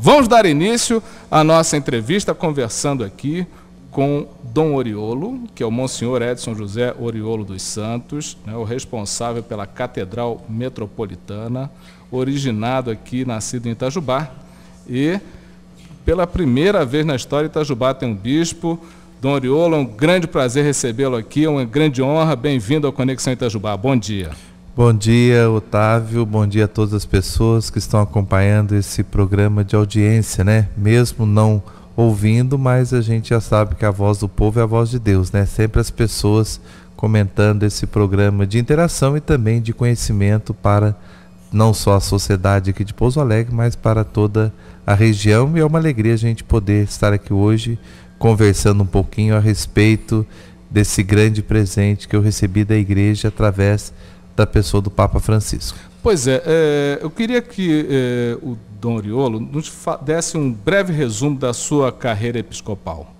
vamos dar início à nossa entrevista conversando aqui com Dom Oriolo, que é o Monsenhor Edson José Oriolo dos Santos, né, o responsável pela Catedral Metropolitana, originado aqui, nascido em Itajubá. E pela primeira vez na história, Itajubá tem um bispo. Dom Oriolo, é um grande prazer recebê-lo aqui, é uma grande honra. Bem-vindo ao Conexão Itajubá. Bom dia. Bom dia, Otávio. Bom dia a todas as pessoas que estão acompanhando esse programa de audiência, né? Mesmo não ouvindo, mas a gente já sabe que a voz do povo é a voz de Deus, né? Sempre as pessoas comentando esse programa de interação e também de conhecimento para não só a sociedade aqui de Pouso Alegre, mas para toda a região. E é uma alegria a gente poder estar aqui hoje conversando um pouquinho a respeito desse grande presente que eu recebi da igreja através de da pessoa do Papa Francisco. Pois é, é eu queria que é, o Dom Oriolo nos desse um breve resumo da sua carreira episcopal,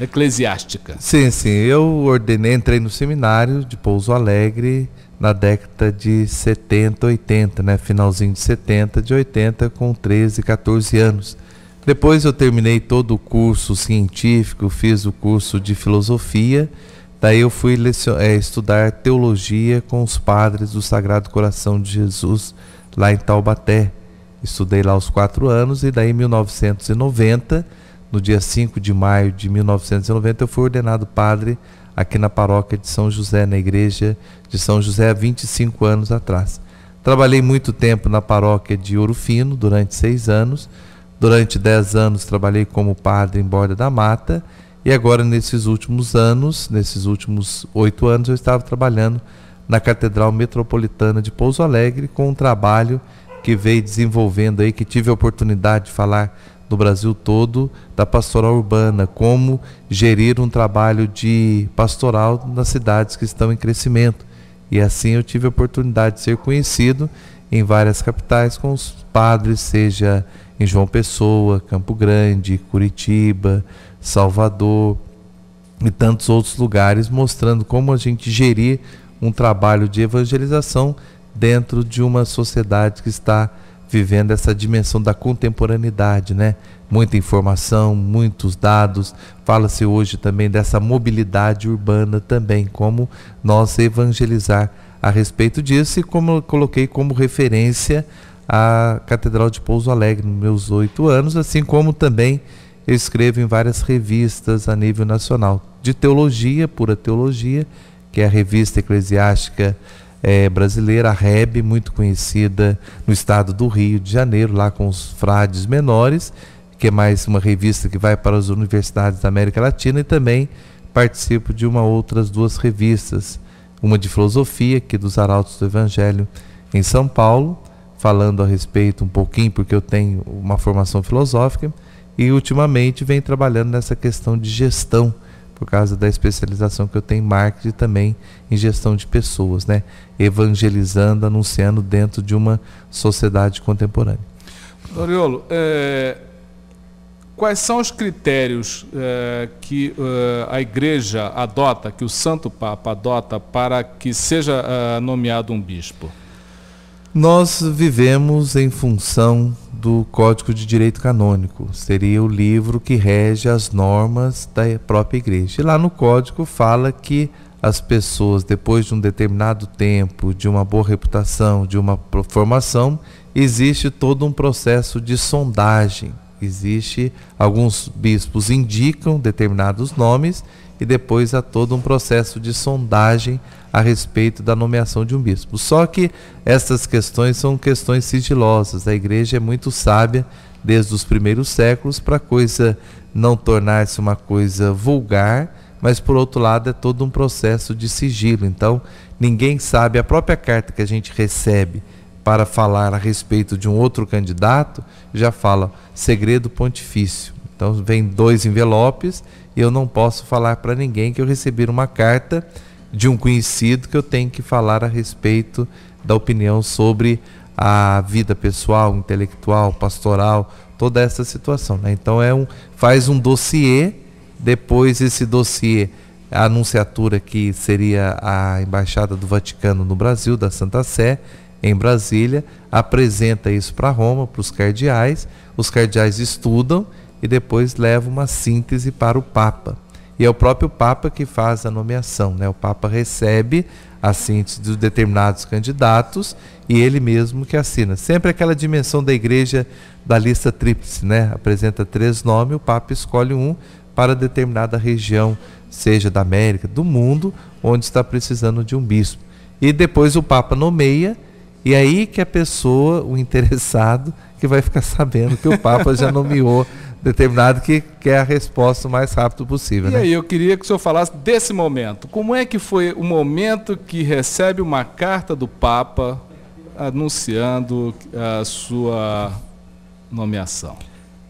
eclesiástica. Sim, sim. Eu ordenei, entrei no seminário de Pouso Alegre na década de 70, 80, né? Finalzinho de 70, de 80, com 13, 14 anos. Depois eu terminei todo o curso científico, fiz o curso de filosofia Daí eu fui é, estudar teologia com os padres do Sagrado Coração de Jesus lá em Taubaté. Estudei lá os quatro anos e daí em 1990, no dia 5 de maio de 1990, eu fui ordenado padre aqui na paróquia de São José, na igreja de São José há 25 anos atrás. Trabalhei muito tempo na paróquia de Orofino, durante seis anos. Durante dez anos trabalhei como padre em Borda da Mata e agora, nesses últimos anos, nesses últimos oito anos, eu estava trabalhando na Catedral Metropolitana de Pouso Alegre com um trabalho que veio desenvolvendo aí, que tive a oportunidade de falar no Brasil todo da pastoral urbana, como gerir um trabalho de pastoral nas cidades que estão em crescimento. E assim eu tive a oportunidade de ser conhecido em várias capitais com os padres, seja em João Pessoa, Campo Grande, Curitiba, Salvador e tantos outros lugares, mostrando como a gente gerir um trabalho de evangelização dentro de uma sociedade que está vivendo essa dimensão da contemporaneidade, né? Muita informação, muitos dados. Fala-se hoje também dessa mobilidade urbana também, como nós evangelizar a respeito disso e como eu coloquei como referência à Catedral de Pouso Alegre, nos meus oito anos, assim como também eu escrevo em várias revistas a nível nacional, de teologia, pura teologia, que é a revista eclesiástica é, brasileira, a REB, muito conhecida no estado do Rio de Janeiro, lá com os frades menores, que é mais uma revista que vai para as universidades da América Latina, e também participo de uma outras duas revistas, uma de filosofia, que é dos Arautos do Evangelho em São Paulo, falando a respeito um pouquinho, porque eu tenho uma formação filosófica e ultimamente venho trabalhando nessa questão de gestão, por causa da especialização que eu tenho em marketing também em gestão de pessoas, né? Evangelizando, anunciando dentro de uma sociedade contemporânea. Doriolo, é, quais são os critérios é, que é, a igreja adota, que o Santo Papa adota para que seja é, nomeado um bispo? Nós vivemos em função do Código de Direito Canônico, seria o livro que rege as normas da própria igreja. E lá no código fala que as pessoas, depois de um determinado tempo, de uma boa reputação, de uma formação, existe todo um processo de sondagem. Existe alguns bispos indicam determinados nomes e depois há todo um processo de sondagem a respeito da nomeação de um bispo. Só que essas questões são questões sigilosas. A igreja é muito sábia desde os primeiros séculos para a coisa não tornar-se uma coisa vulgar, mas por outro lado é todo um processo de sigilo. Então, ninguém sabe a própria carta que a gente recebe para falar a respeito de um outro candidato, já fala segredo pontifício. Então, vem dois envelopes eu não posso falar para ninguém que eu recebi uma carta de um conhecido que eu tenho que falar a respeito da opinião sobre a vida pessoal, intelectual, pastoral, toda essa situação. Né? Então é um faz um dossiê, depois esse dossiê a anunciatura que seria a embaixada do Vaticano no Brasil, da Santa Sé, em Brasília, apresenta isso para Roma, para os cardeais. Os cardeais estudam e depois leva uma síntese para o Papa. E é o próprio Papa que faz a nomeação, né? O Papa recebe a síntese dos determinados candidatos e ele mesmo que assina. Sempre aquela dimensão da igreja da lista tríplice, né? Apresenta três nomes, o Papa escolhe um para determinada região, seja da América, do mundo, onde está precisando de um bispo. E depois o Papa nomeia, e é aí que a pessoa, o interessado, que vai ficar sabendo que o Papa já nomeou determinado que quer a resposta o mais rápido possível. E né? aí, eu queria que o senhor falasse desse momento. Como é que foi o momento que recebe uma carta do Papa anunciando a ah, sua nomeação?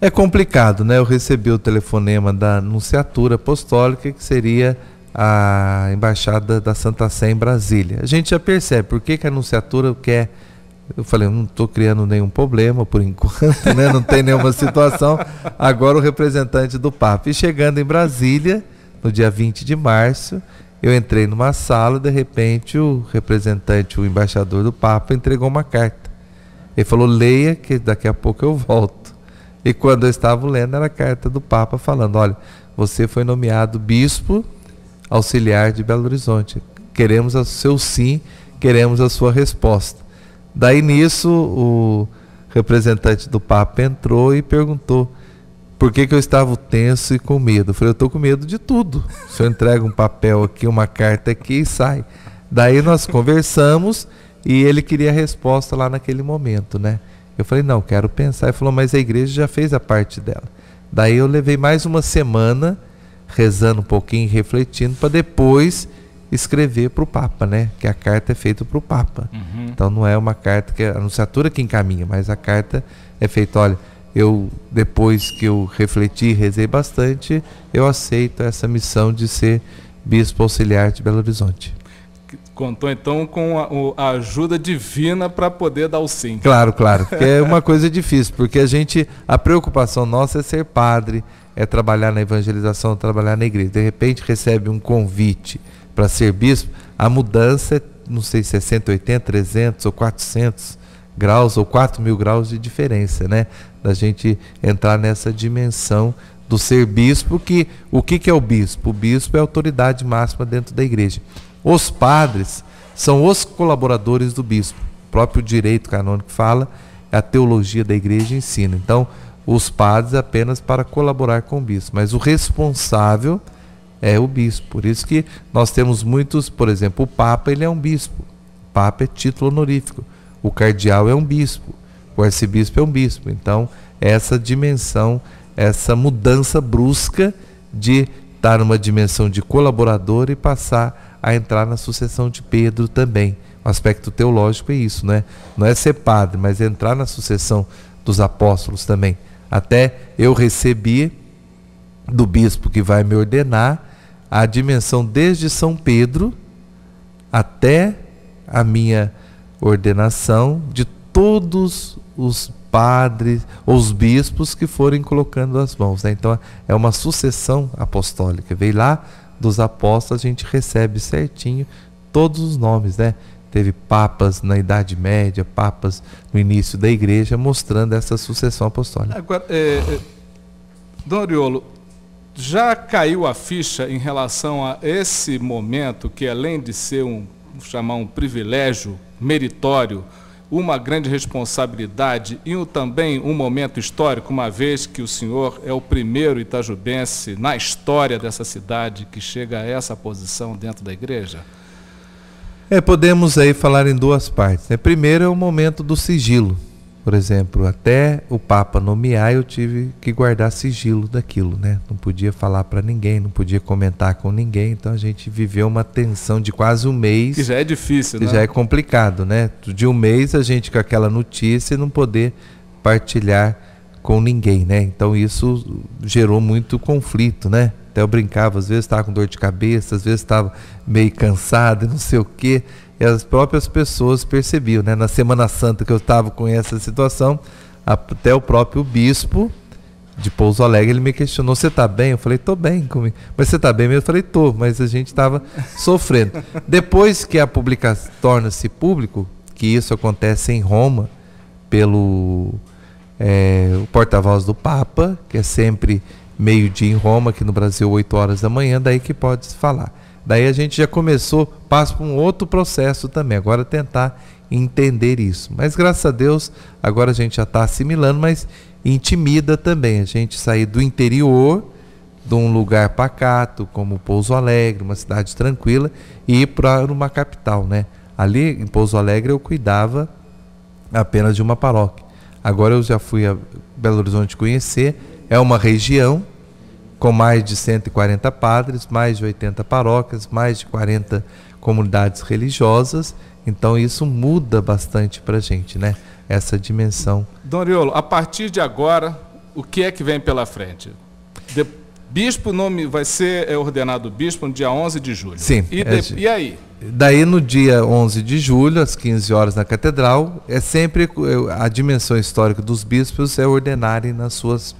É complicado, né? Eu recebi o telefonema da Anunciatura Apostólica, que seria a Embaixada da Santa Sé em Brasília. A gente já percebe por que, que a Anunciatura quer eu falei, não estou criando nenhum problema por enquanto, né? não tem nenhuma situação. Agora o representante do Papa. E chegando em Brasília, no dia 20 de março, eu entrei numa sala, de repente o representante, o embaixador do Papa, entregou uma carta. Ele falou, leia que daqui a pouco eu volto. E quando eu estava lendo, era a carta do Papa falando, olha, você foi nomeado bispo auxiliar de Belo Horizonte. Queremos o seu sim, queremos a sua resposta. Daí nisso o representante do Papa entrou e perguntou por que, que eu estava tenso e com medo. Eu falei, eu estou com medo de tudo. Se eu entrego um papel aqui, uma carta aqui e sai. Daí nós conversamos e ele queria a resposta lá naquele momento, né? Eu falei, não, quero pensar. Ele falou, mas a igreja já fez a parte dela. Daí eu levei mais uma semana rezando um pouquinho, refletindo, para depois escrever para o Papa, né? Que a carta é feita para o Papa. Uhum. Então não é uma carta que é a anunciatura que encaminha, mas a carta é feita, olha, eu depois que eu refleti, rezei bastante, eu aceito essa missão de ser bispo auxiliar de Belo Horizonte. Contou então com a, a ajuda divina para poder dar o sim. Claro, claro, porque é uma coisa difícil, porque a gente, a preocupação nossa é ser padre, é trabalhar na evangelização, trabalhar na igreja. De repente recebe um convite para ser bispo, a mudança é, não sei, 60, 80, 300 ou 400 graus ou 4 mil graus de diferença, né? Da gente entrar nessa dimensão do ser bispo, que o que, que é o bispo? O bispo é a autoridade máxima dentro da igreja. Os padres são os colaboradores do bispo. O próprio direito canônico fala, a teologia da igreja ensina. Então, os padres apenas para colaborar com o bispo, mas o responsável é o bispo. Por isso que nós temos muitos, por exemplo, o Papa ele é um bispo. O Papa é título honorífico. O cardeal é um bispo. O arcebispo é um bispo. Então, essa dimensão, essa mudança brusca de estar numa dimensão de colaborador e passar a entrar na sucessão de Pedro também. O aspecto teológico é isso, né? Não é ser padre, mas entrar na sucessão dos apóstolos também. Até eu recebi do bispo que vai me ordenar a dimensão desde São Pedro até a minha ordenação de todos os padres, os bispos que forem colocando as mãos. Né? Então é uma sucessão apostólica. Veio lá dos apóstolos, a gente recebe certinho todos os nomes, né? Teve papas na Idade Média, papas no início da igreja, mostrando essa sucessão apostólica. Agora, é, é Doriolo, já caiu a ficha em relação a esse momento que, além de ser um chamar um privilégio meritório, uma grande responsabilidade e um, também um momento histórico, uma vez que o senhor é o primeiro itajubense na história dessa cidade que chega a essa posição dentro da igreja? É, podemos aí falar em duas partes. Né? Primeiro é o momento do sigilo. Por exemplo, até o Papa nomear, eu tive que guardar sigilo daquilo, né? Não podia falar para ninguém, não podia comentar com ninguém. Então a gente viveu uma tensão de quase um mês. Que já é difícil, que né? já é complicado, né? De um mês a gente com aquela notícia e não poder partilhar com ninguém, né? Então isso gerou muito conflito, né? Até eu brincava, às vezes estava com dor de cabeça, às vezes estava meio cansado, não sei o quê e as próprias pessoas percebiam, né? Na Semana Santa que eu estava com essa situação, até o próprio bispo de Pouso Alegre, ele me questionou: "Você está bem?" Eu falei: "Estou bem, comigo. mas você está bem?" Eu falei: "Estou", mas a gente estava sofrendo. Depois que a publicação torna-se público, que isso acontece em Roma pelo é, o porta-voz do Papa, que é sempre meio-dia em Roma, aqui no Brasil 8 horas da manhã, daí que pode falar. Daí a gente já começou, passa para um outro processo também, agora tentar entender isso. Mas graças a Deus, agora a gente já está assimilando, mas intimida também a gente sair do interior, de um lugar pacato, como Pouso Alegre, uma cidade tranquila, e ir para uma capital, né? Ali em Pouso Alegre eu cuidava apenas de uma paróquia. Agora eu já fui a Belo Horizonte conhecer, é uma região com mais de 140 padres, mais de 80 paróquias, mais de 40 comunidades religiosas. Então isso muda bastante para a gente, né? Essa dimensão. Doriolo, a partir de agora, o que é que vem pela frente? De... Bispo nome vai ser é ordenado bispo no dia 11 de julho. Sim. E, é de... é... e aí? Daí no dia 11 de julho, às 15 horas na catedral, é sempre eh, a dimensão histórica dos bispos é ordenarem nas suas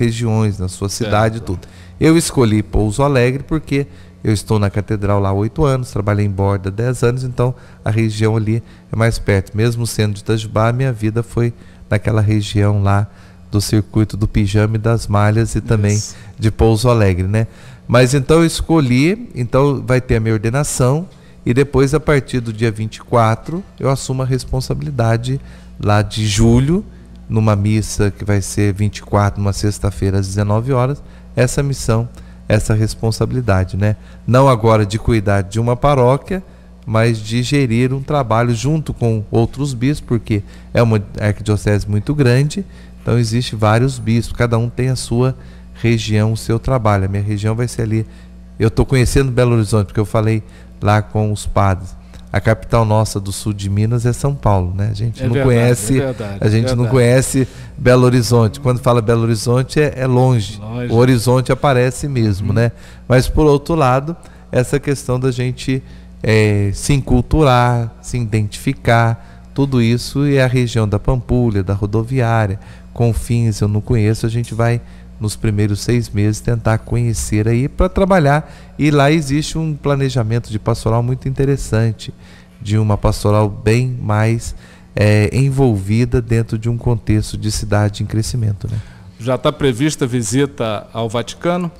regiões, na sua cidade e tudo. Eu escolhi Pouso Alegre porque eu estou na catedral lá há oito anos, trabalhei em borda há dez anos, então a região ali é mais perto. Mesmo sendo de Itajubá, minha vida foi naquela região lá do circuito do pijama e das malhas e também Isso. de Pouso Alegre, né? Mas então eu escolhi, então vai ter a minha ordenação e depois a partir do dia 24 eu assumo a responsabilidade lá de julho numa missa que vai ser 24, numa sexta-feira às 19 horas, essa missão, essa responsabilidade, né? Não agora de cuidar de uma paróquia, mas de gerir um trabalho junto com outros bispos, porque é uma arquidiocese muito grande, então existe vários bispos, cada um tem a sua região, o seu trabalho. A minha região vai ser ali. Eu estou conhecendo Belo Horizonte, porque eu falei lá com os padres a capital nossa do sul de Minas é São Paulo, né? A gente é não verdade, conhece, é verdade, a gente é não conhece Belo Horizonte. Quando fala Belo Horizonte é, é longe. longe. o horizonte aparece mesmo, hum. né? Mas por outro lado, essa questão da gente é, se enculturar, se identificar, tudo isso e a região da Pampulha, da rodoviária, Confins, eu não conheço, a gente vai nos primeiros seis meses tentar conhecer aí para trabalhar e lá existe um planejamento de pastoral muito interessante, de uma pastoral bem mais é, envolvida dentro de um contexto de cidade em crescimento. Né? Já está prevista visita ao Vaticano?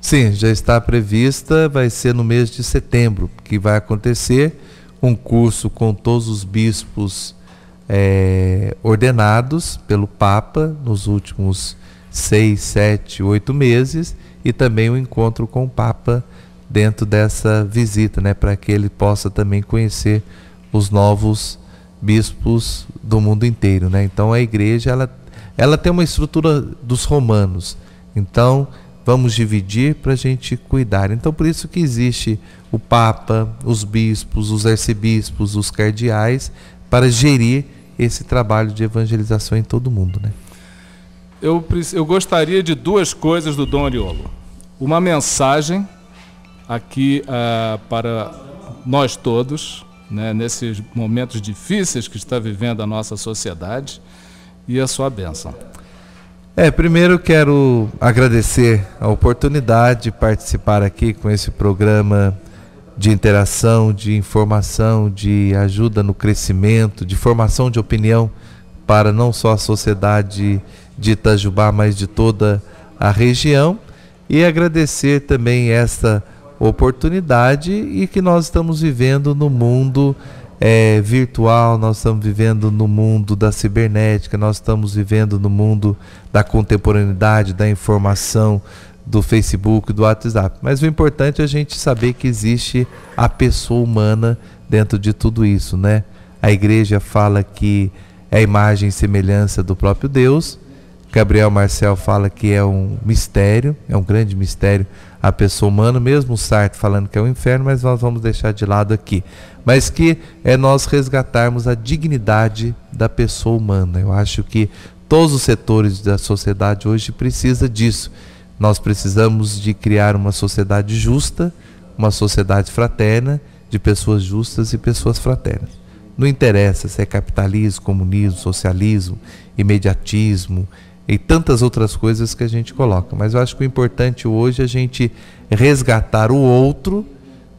Sim, já está prevista, vai ser no mês de setembro que vai acontecer um curso com todos os bispos é, ordenados pelo Papa nos últimos seis, sete, oito meses e também o um encontro com o Papa dentro dessa visita, né, para que ele possa também conhecer os novos bispos do mundo inteiro, né? Então a igreja ela ela tem uma estrutura dos romanos. Então vamos dividir para a gente cuidar. Então por isso que existe o papa, os bispos, os arcebispos, os cardeais para gerir esse trabalho de evangelização em todo o mundo, né? Eu, eu gostaria de duas coisas do Dom Ariolo. Uma mensagem aqui uh, para nós todos, né, nesses momentos difíceis que está vivendo a nossa sociedade, e a sua bênção. É, primeiro quero agradecer a oportunidade de participar aqui com esse programa de interação, de informação, de ajuda no crescimento, de formação de opinião para não só a sociedade de Itajubá, mas de toda a região. E agradecer também esta oportunidade e que nós estamos vivendo no mundo é, virtual, nós estamos vivendo no mundo da cibernética, nós estamos vivendo no mundo da contemporaneidade, da informação, do Facebook, do WhatsApp. Mas o importante é a gente saber que existe a pessoa humana dentro de tudo isso, né? A igreja fala que é a imagem e semelhança do próprio Deus. Gabriel Marcel fala que é um mistério, é um grande mistério a pessoa humana, mesmo o Sartre falando que é o inferno, mas nós vamos deixar de lado aqui. Mas que é nós resgatarmos a dignidade da pessoa humana. Eu acho que todos os setores da sociedade hoje precisa disso. Nós precisamos de criar uma sociedade justa, uma sociedade fraterna, de pessoas justas e pessoas fraternas. Não interessa se é capitalismo, comunismo, socialismo, imediatismo, e tantas outras coisas que a gente coloca. Mas eu acho que o importante hoje é a gente resgatar o outro,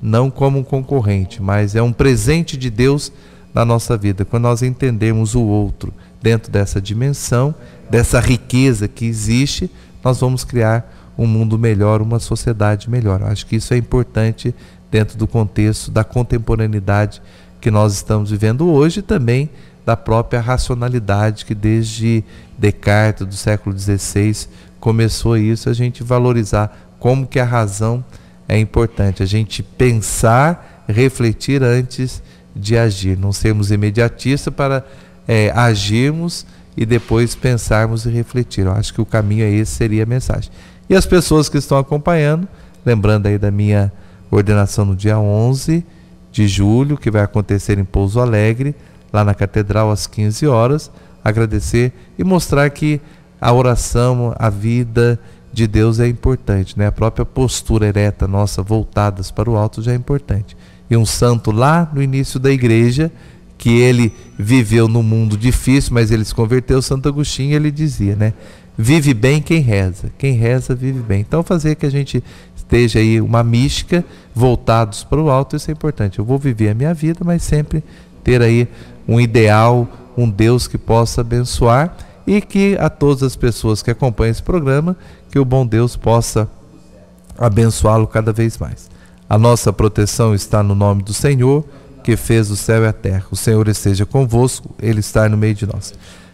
não como um concorrente, mas é um presente de Deus na nossa vida. Quando nós entendemos o outro dentro dessa dimensão, dessa riqueza que existe, nós vamos criar um mundo melhor, uma sociedade melhor. Eu acho que isso é importante dentro do contexto da contemporaneidade que nós estamos vivendo hoje e também da própria racionalidade que desde Descartes do século XVI começou isso, a gente valorizar como que a razão é importante, a gente pensar, refletir antes de agir, não sermos imediatistas para é, agirmos e depois pensarmos e refletir. Eu acho que o caminho é esse, seria a mensagem. E as pessoas que estão acompanhando, lembrando aí da minha ordenação no dia 11 de julho, que vai acontecer em Pouso Alegre, lá na catedral às 15 horas, agradecer e mostrar que a oração, a vida de Deus é importante, né? A própria postura ereta nossa voltadas para o alto já é importante. E um santo lá no início da igreja, que ele viveu num mundo difícil, mas ele se converteu, Santo Agostinho, ele dizia, né? Vive bem quem reza, quem reza vive bem. Então fazer que a gente esteja aí uma mística voltados para o alto, isso é importante. Eu vou viver a minha vida, mas sempre ter aí um ideal, um Deus que possa abençoar e que a todas as pessoas que acompanham esse programa, que o bom Deus possa abençoá-lo cada vez mais. A nossa proteção está no nome do Senhor, que fez o céu e a terra. O Senhor esteja convosco, ele está no meio de nós.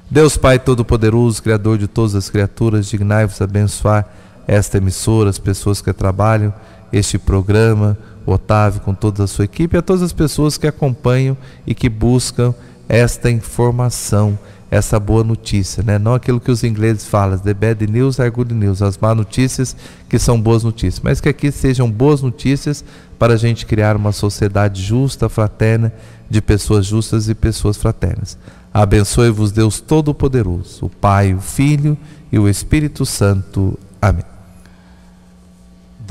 Deus Pai Todo-Poderoso, Criador de todas as criaturas, dignai-vos abençoar esta emissora, as pessoas que trabalham este programa, o Otávio, com toda a sua equipe, e a todas as pessoas que acompanham e que buscam esta informação, essa boa notícia, né? Não aquilo que os ingleses falam, the bad news are good news, as más notícias que são boas notícias, mas que aqui sejam boas notícias para a gente criar uma sociedade justa, fraterna, de pessoas justas e pessoas fraternas. Abençoe-vos Deus Todo-Poderoso, o Pai, o Filho e o Espírito Santo. Amém.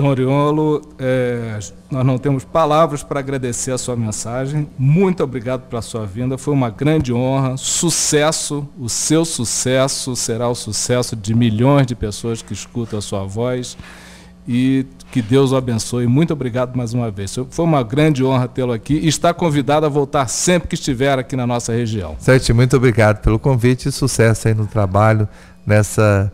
Dom Oriolo, é, nós não temos palavras para agradecer a sua mensagem. Muito obrigado pela sua vinda, foi uma grande honra. Sucesso, o seu sucesso será o sucesso de milhões de pessoas que escutam a sua voz. E que Deus o abençoe. Muito obrigado mais uma vez. Foi uma grande honra tê-lo aqui e está convidado a voltar sempre que estiver aqui na nossa região. Sete, muito obrigado pelo convite e sucesso aí no trabalho, nessa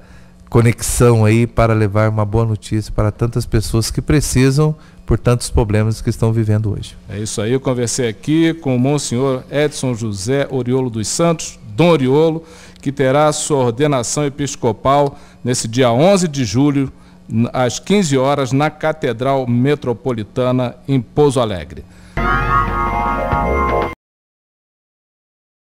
conexão aí para levar uma boa notícia para tantas pessoas que precisam por tantos problemas que estão vivendo hoje. É isso aí, eu conversei aqui com o Monsenhor Edson José Oriolo dos Santos, Dom Oriolo, que terá sua ordenação episcopal nesse dia 11 de julho, às 15 horas, na Catedral Metropolitana, em Pouso Alegre.